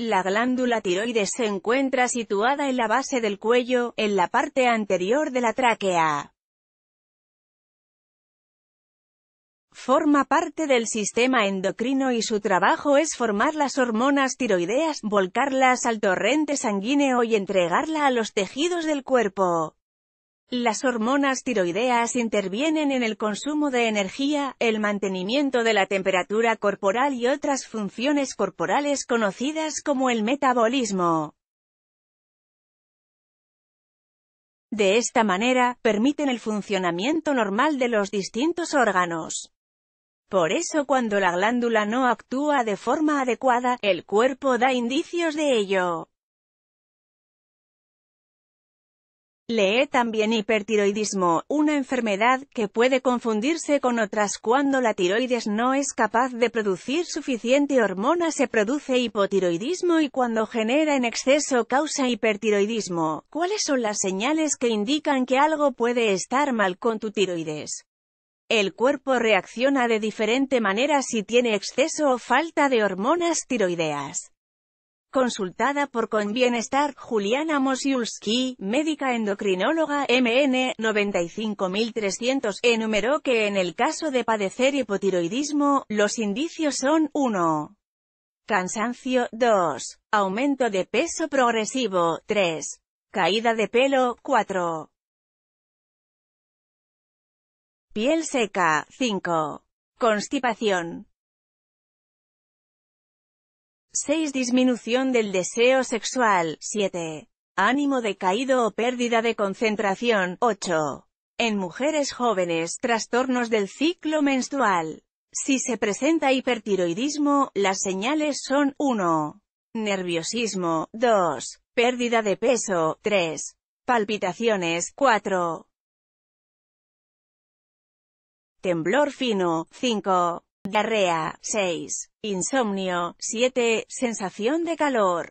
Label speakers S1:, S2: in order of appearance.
S1: La glándula tiroides se encuentra situada en la base del cuello, en la parte anterior de la tráquea. Forma parte del sistema endocrino y su trabajo es formar las hormonas tiroideas, volcarlas al torrente sanguíneo y entregarla a los tejidos del cuerpo. Las hormonas tiroideas intervienen en el consumo de energía, el mantenimiento de la temperatura corporal y otras funciones corporales conocidas como el metabolismo. De esta manera, permiten el funcionamiento normal de los distintos órganos. Por eso cuando la glándula no actúa de forma adecuada, el cuerpo da indicios de ello. Lee también hipertiroidismo, una enfermedad que puede confundirse con otras cuando la tiroides no es capaz de producir suficiente hormona se produce hipotiroidismo y cuando genera en exceso causa hipertiroidismo. ¿Cuáles son las señales que indican que algo puede estar mal con tu tiroides? El cuerpo reacciona de diferente manera si tiene exceso o falta de hormonas tiroideas. Consultada por Conbienestar, Juliana Mosiulski, médica endocrinóloga, MN, 95300, enumeró que en el caso de padecer hipotiroidismo, los indicios son 1. Cansancio 2. Aumento de peso progresivo 3. Caída de pelo 4. Piel seca 5. Constipación 6. Disminución del deseo sexual. 7. Ánimo decaído o pérdida de concentración. 8. En mujeres jóvenes, trastornos del ciclo menstrual. Si se presenta hipertiroidismo, las señales son 1. Nerviosismo, 2. Pérdida de peso, 3. Palpitaciones, 4. Temblor fino, 5 diarrea, 6, insomnio, 7, sensación de calor,